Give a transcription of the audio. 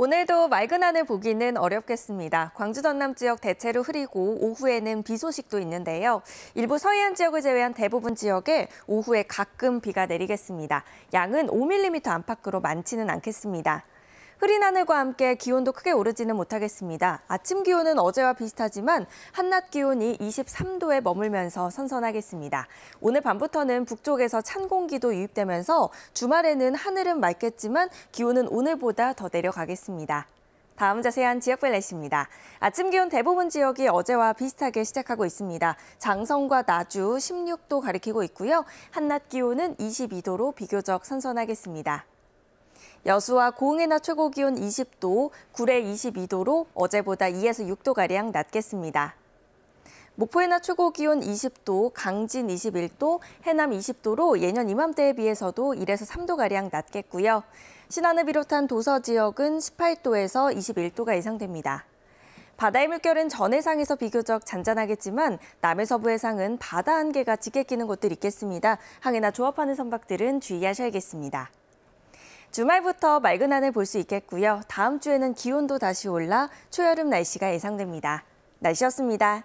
오늘도 맑은 하늘 보기는 어렵겠습니다. 광주 전남 지역 대체로 흐리고 오후에는 비 소식도 있는데요. 일부 서해안 지역을 제외한 대부분 지역에 오후에 가끔 비가 내리겠습니다. 양은 5mm 안팎으로 많지는 않겠습니다. 흐린 하늘과 함께 기온도 크게 오르지는 못하겠습니다. 아침 기온은 어제와 비슷하지만 한낮 기온이 23도에 머물면서 선선하겠습니다. 오늘 밤부터는 북쪽에서 찬 공기도 유입되면서 주말에는 하늘은 맑겠지만 기온은 오늘보다 더 내려가겠습니다. 다음 자세한 지역별 날씨입니다. 아침 기온 대부분 지역이 어제와 비슷하게 시작하고 있습니다. 장성과 나주 16도 가리키고 있고요. 한낮 기온은 22도로 비교적 선선하겠습니다. 여수와 고흥에나 최고 기온 20도, 구례 22도로 어제보다 2에서 6도가량 낮겠습니다. 목포에나 최고 기온 20도, 강진 21도, 해남 20도로 예년 이맘때에 비해서도 1에서 3도가량 낮겠고요. 신안을 비롯한 도서 지역은 18도에서 21도가 예상됩니다. 바다의 물결은 전 해상에서 비교적 잔잔하겠지만 남해서부 해상은 바다 안개가 짙게 끼는 곳들 있겠습니다. 항해나 조업하는 선박들은 주의하셔야겠습니다. 주말부터 맑은 하늘 볼 수 있겠고요. 다음 주에는 기온도 다시 올라 초여름 날씨가 예상됩니다. 날씨였습니다.